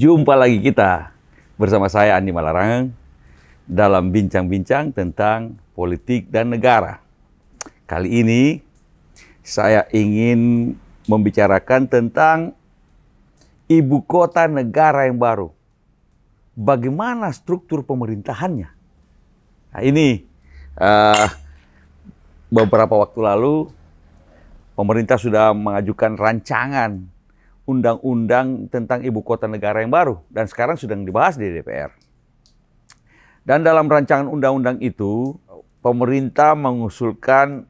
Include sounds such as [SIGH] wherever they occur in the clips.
Jumpa lagi kita bersama saya Andi Malarang dalam bincang-bincang tentang politik dan negara. Kali ini saya ingin membicarakan tentang ibu kota negara yang baru. Bagaimana struktur pemerintahannya? Nah, ini uh, beberapa waktu lalu pemerintah sudah mengajukan rancangan undang-undang tentang ibu kota negara yang baru dan sekarang sedang dibahas di DPR. Dan dalam rancangan undang-undang itu pemerintah mengusulkan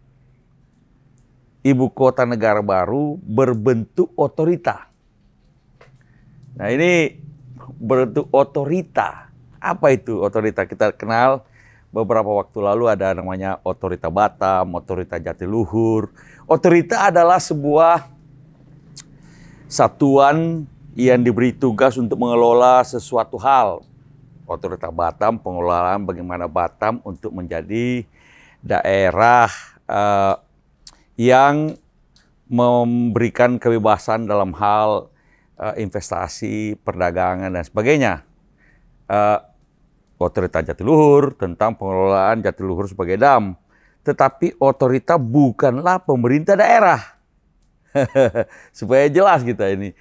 ibu kota negara baru berbentuk otorita. Nah, ini berbentuk otorita. Apa itu otorita? Kita kenal beberapa waktu lalu ada namanya otorita Batam, otorita Jatiluhur. Otorita adalah sebuah satuan yang diberi tugas untuk mengelola sesuatu hal. Otorita Batam, pengelolaan bagaimana Batam untuk menjadi daerah uh, yang memberikan kebebasan dalam hal uh, investasi, perdagangan, dan sebagainya. Uh, eh, otorita Jatiluhur tentang pengelolaan Jatiluhur sebagai dam. Tetapi otorita bukanlah pemerintah daerah [LAUGHS] Supaya jelas kita ini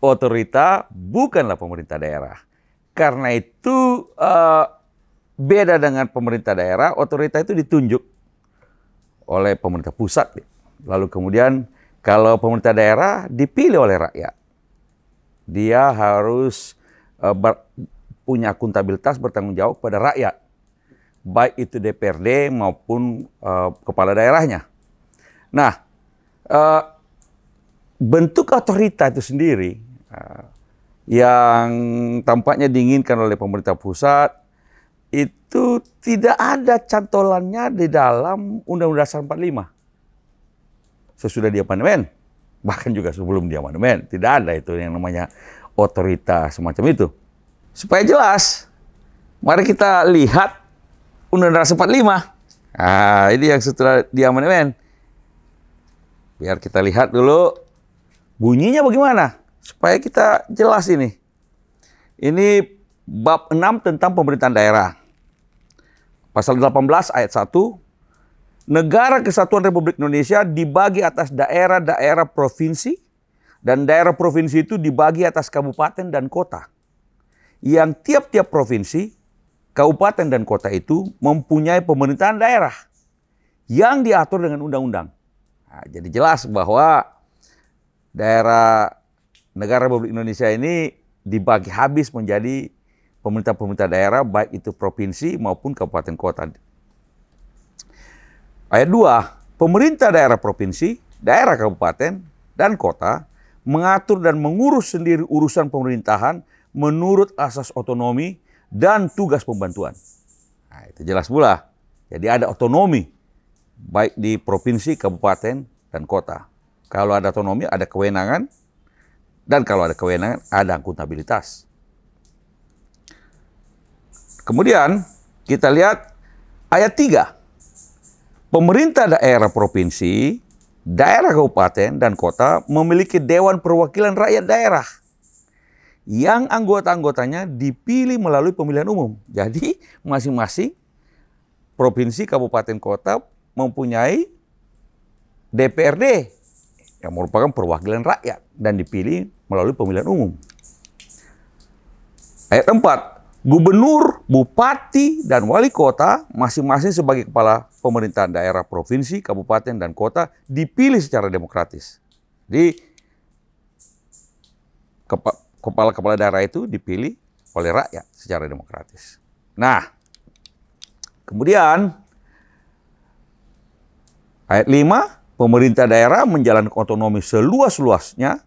otorita bukanlah pemerintah daerah. Karena itu uh, beda dengan pemerintah daerah, otorita itu ditunjuk oleh pemerintah pusat. Lalu kemudian kalau pemerintah daerah dipilih oleh rakyat. Dia harus uh, ber, punya akuntabilitas bertanggung jawab pada rakyat. Baik itu DPRD maupun uh, kepala daerahnya. Nah, uh, bentuk otorita itu sendiri ah, yang tampaknya diinginkan oleh pemerintah pusat itu tidak ada cantolannya di dalam Undang-Undang Dasar 45. Sesudah dia amandemen, bahkan juga sebelum dia amandemen, tidak ada itu yang namanya otorita semacam itu. Supaya jelas, mari kita lihat Undang-Undang Dasar 45. Ah, ini yang setelah dia amandemen. Biar kita lihat dulu Bunyinya bagaimana? Supaya kita jelas ini. Ini bab 6 tentang pemerintahan daerah. Pasal 18 ayat 1, negara kesatuan Republik Indonesia dibagi atas daerah-daerah provinsi dan daerah provinsi itu dibagi atas kabupaten dan kota. Yang tiap-tiap provinsi, kabupaten dan kota itu mempunyai pemerintahan daerah yang diatur dengan undang-undang. Nah, jadi jelas bahwa daerah negara Republik Indonesia ini dibagi habis menjadi pemerintah-pemerintah daerah baik itu provinsi maupun kabupaten kota. Ayat 2, pemerintah daerah provinsi, daerah kabupaten dan kota mengatur dan mengurus sendiri urusan pemerintahan menurut asas otonomi dan tugas pembantuan. Nah, itu jelas pula. Jadi ada otonomi baik di provinsi, kabupaten, dan kota. Kalau ada otonomi, ada kewenangan. Dan kalau ada kewenangan, ada akuntabilitas. Kemudian kita lihat ayat 3. Pemerintah daerah provinsi, daerah kabupaten, dan kota memiliki Dewan Perwakilan Rakyat Daerah yang anggota-anggotanya dipilih melalui pemilihan umum. Jadi masing-masing provinsi, kabupaten, kota mempunyai DPRD yang merupakan perwakilan rakyat dan dipilih melalui pemilihan umum. Ayat 4. Gubernur, bupati, dan wali kota masing-masing sebagai kepala pemerintahan daerah provinsi, kabupaten, dan kota dipilih secara demokratis. Jadi kepala-kepala daerah itu dipilih oleh rakyat secara demokratis. Nah, kemudian ayat 5 pemerintah daerah menjalankan otonomi seluas-luasnya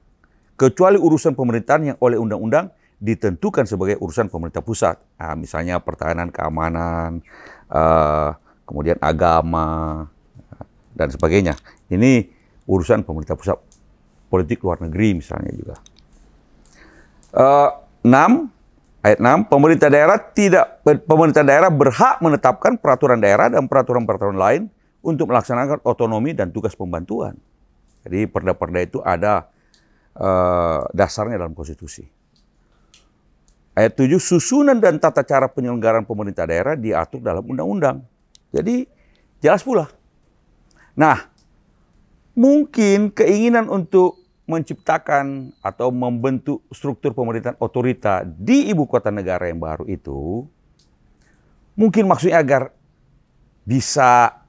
kecuali urusan pemerintahan yang oleh undang-undang ditentukan sebagai urusan pemerintah pusat. Nah, misalnya pertahanan, keamanan, eh, kemudian agama dan sebagainya. Ini urusan pemerintah pusat politik luar negeri misalnya juga. Uh, eh, 6 ayat 6 pemerintah daerah tidak pemerintah daerah berhak menetapkan peraturan daerah dan peraturan-peraturan lain untuk melaksanakan otonomi dan tugas pembantuan. Jadi perda-perda itu ada uh, dasarnya dalam konstitusi. Ayat 7, susunan dan tata cara penyelenggaraan pemerintah daerah diatur dalam undang-undang. Jadi jelas pula. Nah, mungkin keinginan untuk menciptakan atau membentuk struktur pemerintahan otorita di ibu kota negara yang baru itu mungkin maksudnya agar bisa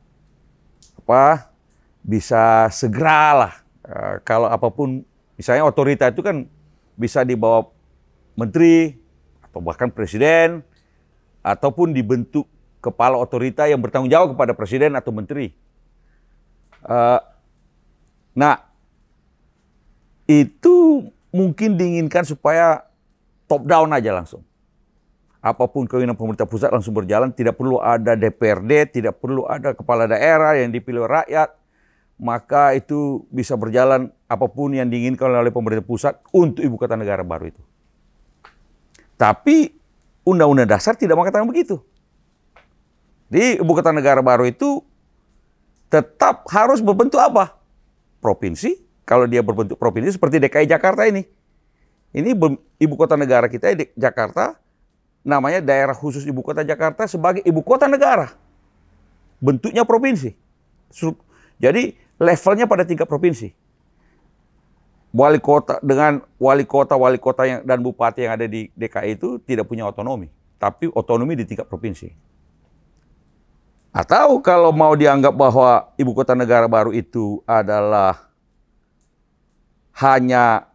apa bisa segeralah eh, kalau apapun misalnya otorita itu kan bisa dibawa menteri atau bahkan presiden ataupun dibentuk kepala otorita yang bertanggung jawab kepada presiden atau menteri. Eh, nah, itu mungkin diinginkan supaya top down aja langsung apapun keinginan pemerintah pusat langsung berjalan, tidak perlu ada DPRD, tidak perlu ada kepala daerah yang dipilih rakyat, maka itu bisa berjalan apapun yang diinginkan oleh pemerintah pusat untuk ibu kota negara baru itu. Tapi undang-undang dasar tidak mengatakan begitu. Di ibu kota negara baru itu tetap harus berbentuk apa? Provinsi. Kalau dia berbentuk provinsi seperti DKI Jakarta ini. Ini ibu kota negara kita Jakarta namanya daerah khusus ibu kota Jakarta sebagai ibu kota negara. Bentuknya provinsi. Jadi levelnya pada tingkat provinsi. Wali kota dengan wali kota, wali kota yang dan bupati yang ada di DKI itu tidak punya otonomi, tapi otonomi di tingkat provinsi. Atau kalau mau dianggap bahwa ibu kota negara baru itu adalah hanya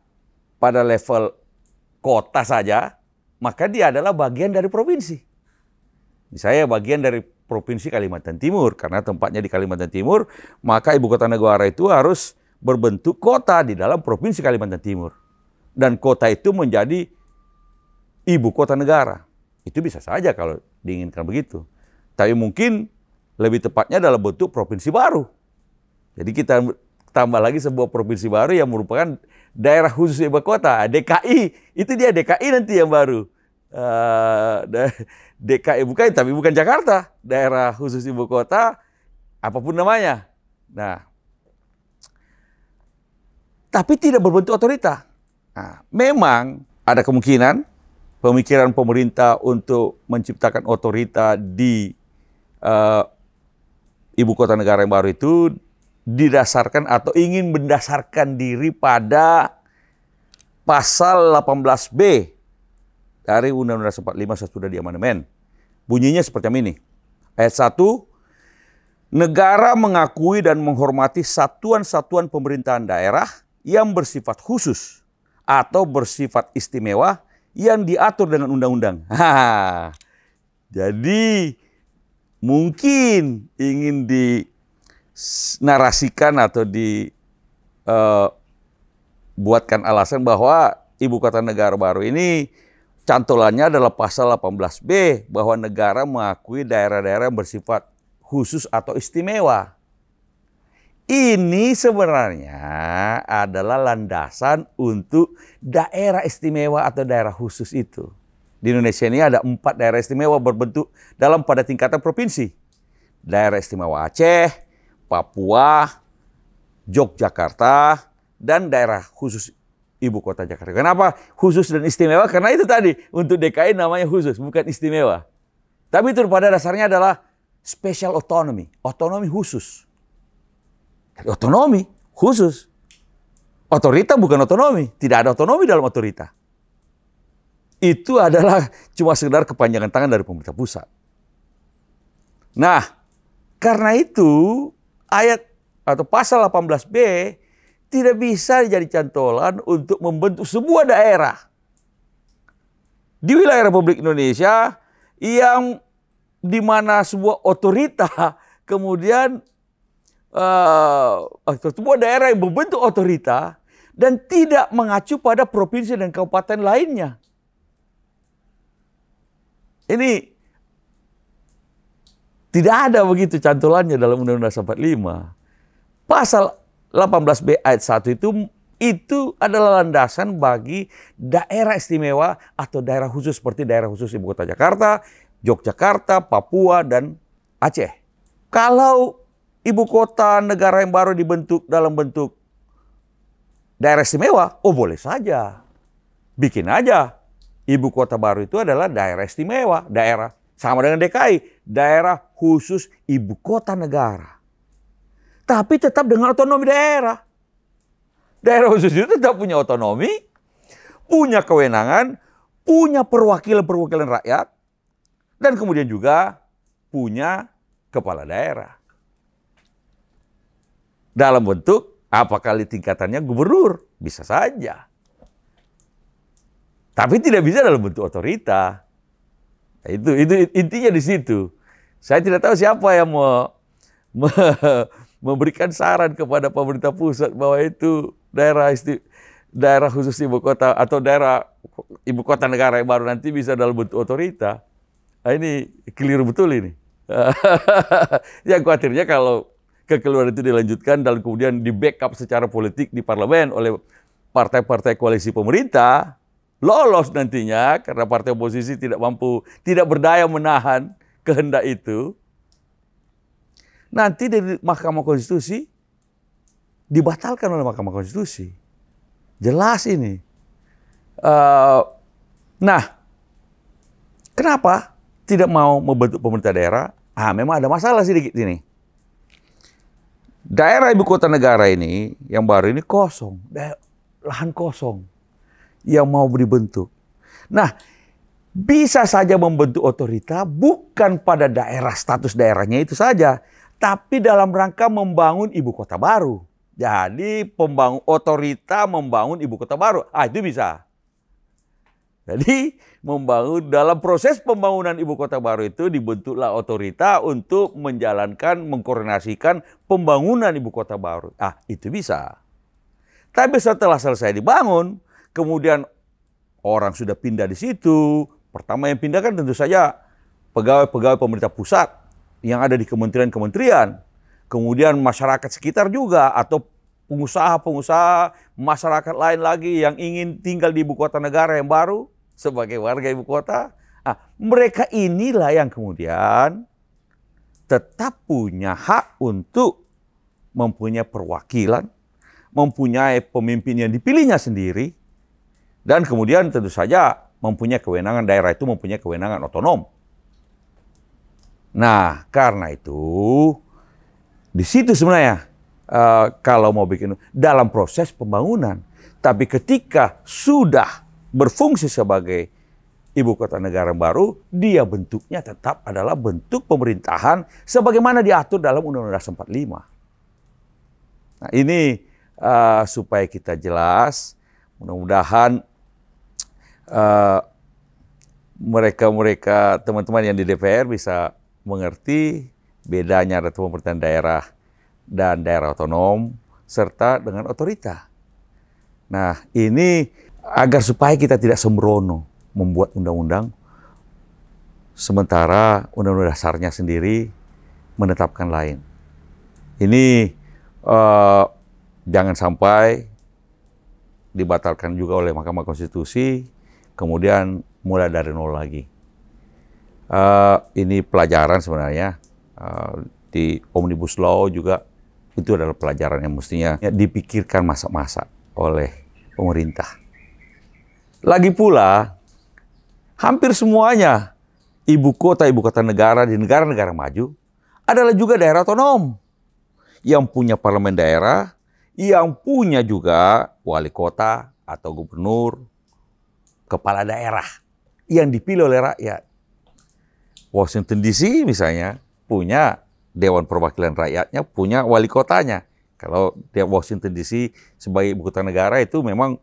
pada level kota saja, maka dia adalah bagian dari provinsi. Saya bagian dari provinsi Kalimantan Timur karena tempatnya di Kalimantan Timur, maka ibu kota negara itu harus berbentuk kota di dalam provinsi Kalimantan Timur. Dan kota itu menjadi ibu kota negara. Itu bisa saja kalau diinginkan begitu. Tapi mungkin lebih tepatnya dalam bentuk provinsi baru. Jadi kita tambah lagi sebuah provinsi baru yang merupakan daerah khusus ibu kota, DKI. Itu dia DKI nanti yang baru uh, eh, [LAUGHS] DKI bukan tapi bukan Jakarta, daerah khusus ibu kota apapun namanya. Nah, tapi tidak berbentuk otorita. Nah, memang ada kemungkinan pemikiran pemerintah untuk menciptakan otorita di uh, ibu kota negara yang baru itu didasarkan atau ingin mendasarkan diri pada pasal 18B dari Undang-Undang 45 sudah amandemen, Bunyinya seperti ini. Ayat 1, negara mengakui dan menghormati satuan-satuan pemerintahan daerah yang bersifat khusus atau bersifat istimewa yang diatur dengan undang-undang. [LAUGHS] Jadi mungkin ingin dinarasikan atau dibuatkan eh, uh, alasan bahwa ibu kota negara baru ini cantolannya adalah pasal 18B bahwa negara mengakui daerah-daerah yang bersifat khusus atau istimewa. Ini sebenarnya adalah landasan untuk daerah istimewa atau daerah khusus itu. Di Indonesia ini ada empat daerah istimewa berbentuk dalam pada tingkatan provinsi. Daerah istimewa Aceh, Papua, Yogyakarta, dan daerah khusus ibu kota Jakarta. Kenapa khusus dan istimewa? Karena itu tadi, untuk DKI namanya khusus, bukan istimewa. Tapi itu pada dasarnya adalah special autonomy, otonomi khusus. Otonomi khusus. Otorita bukan otonomi, tidak ada otonomi dalam otorita. Itu adalah cuma sekedar kepanjangan tangan dari pemerintah pusat. Nah, karena itu ayat atau pasal 18B tidak bisa jadi cantolan untuk membentuk sebuah daerah di wilayah Republik Indonesia yang di mana sebuah otorita kemudian uh, sebuah daerah yang membentuk otorita dan tidak mengacu pada provinsi dan kabupaten lainnya. Ini tidak ada begitu cantolannya dalam Undang-Undang 45. Pasal 18b ayat 1 itu itu adalah landasan bagi daerah istimewa atau daerah khusus seperti daerah khusus ibu kota Jakarta, Yogyakarta, Papua dan Aceh. Kalau ibu kota negara yang baru dibentuk dalam bentuk daerah istimewa, oh boleh saja. Bikin aja. Ibu kota baru itu adalah daerah istimewa, daerah sama dengan DKI, daerah khusus ibu kota negara tapi tetap dengan otonomi daerah. Daerah khusus itu tetap punya otonomi, punya kewenangan, punya perwakilan-perwakilan rakyat, dan kemudian juga punya kepala daerah. Dalam bentuk apa kali tingkatannya gubernur, bisa saja. Tapi tidak bisa dalam bentuk otorita. Nah, itu itu intinya di situ. Saya tidak tahu siapa yang mau mau memberikan saran kepada pemerintah pusat bahwa itu daerah isti, daerah khusus ibu kota atau daerah ibu kota negara yang baru nanti bisa dalam bentuk otorita. Nah, ini keliru betul ini. [LAUGHS] ya khawatirnya kalau kekeluaran itu dilanjutkan dan kemudian di backup secara politik di parlemen oleh partai-partai koalisi pemerintah lolos nantinya karena partai oposisi tidak mampu tidak berdaya menahan kehendak itu Nanti dari Mahkamah Konstitusi dibatalkan oleh Mahkamah Konstitusi. Jelas ini. Uh, nah, kenapa tidak mau membentuk pemerintah daerah? Ah, memang ada masalah sedikit ini. Daerah ibu kota negara ini yang baru ini kosong, lahan kosong yang mau dibentuk. Nah, bisa saja membentuk otorita bukan pada daerah status daerahnya itu saja, tapi dalam rangka membangun ibu kota baru. Jadi pembangun otorita membangun ibu kota baru. Ah itu bisa. Jadi membangun dalam proses pembangunan ibu kota baru itu dibentuklah otorita untuk menjalankan mengkoordinasikan pembangunan ibu kota baru. Ah, itu bisa. Tapi setelah selesai dibangun, kemudian orang sudah pindah di situ, pertama yang pindah kan tentu saja pegawai-pegawai pemerintah pusat yang ada di kementerian-kementerian, kemudian masyarakat sekitar juga atau pengusaha-pengusaha masyarakat lain lagi yang ingin tinggal di ibu kota negara yang baru sebagai warga ibu kota. Nah, mereka inilah yang kemudian tetap punya hak untuk mempunyai perwakilan, mempunyai pemimpin yang dipilihnya sendiri, dan kemudian tentu saja mempunyai kewenangan daerah itu mempunyai kewenangan otonom. Nah, karena itu di situ sebenarnya uh, kalau mau bikin dalam proses pembangunan, tapi ketika sudah berfungsi sebagai ibu kota negara baru, dia bentuknya tetap adalah bentuk pemerintahan sebagaimana diatur dalam Undang-Undang 45. Nah, ini uh, supaya kita jelas, mudah-mudahan eh, mereka-mereka teman-teman yang di DPR bisa mengerti bedanya ratu pemerintahan daerah dan daerah otonom serta dengan otorita. Nah, ini agar supaya kita tidak sembrono membuat undang-undang sementara undang-undang dasarnya sendiri menetapkan lain. Ini uh, jangan sampai dibatalkan juga oleh Mahkamah Konstitusi, kemudian mulai dari nol lagi uh, ini pelajaran sebenarnya uh, di omnibus law juga itu adalah pelajaran yang mestinya dipikirkan masa-masa oleh pemerintah. Lagi pula hampir semuanya ibu kota ibu kota negara di negara-negara maju adalah juga daerah otonom yang punya parlemen daerah, yang punya juga wali kota atau gubernur, kepala daerah yang dipilih oleh rakyat. Washington DC misalnya punya Dewan Perwakilan Rakyatnya, punya wali kotanya. Kalau Washington DC sebagai ibu kota negara itu memang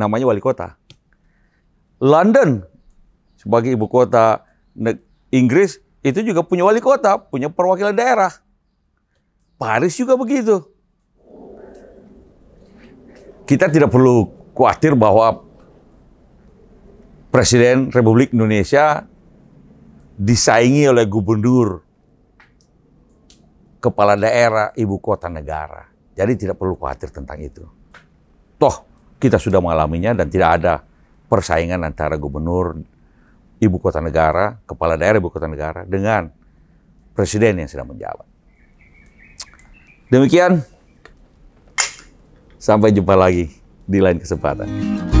namanya wali kota. London sebagai ibu kota Inggris itu juga punya wali kota, punya perwakilan daerah. Paris juga begitu. Kita tidak perlu khawatir bahwa Presiden Republik Indonesia disaingi oleh gubernur, kepala daerah, ibu kota negara. Jadi tidak perlu khawatir tentang itu. Toh kita sudah mengalaminya dan tidak ada persaingan antara gubernur, ibu kota negara, kepala daerah ibu kota negara dengan presiden yang sedang menjabat. Demikian, sampai jumpa lagi di lain kesempatan.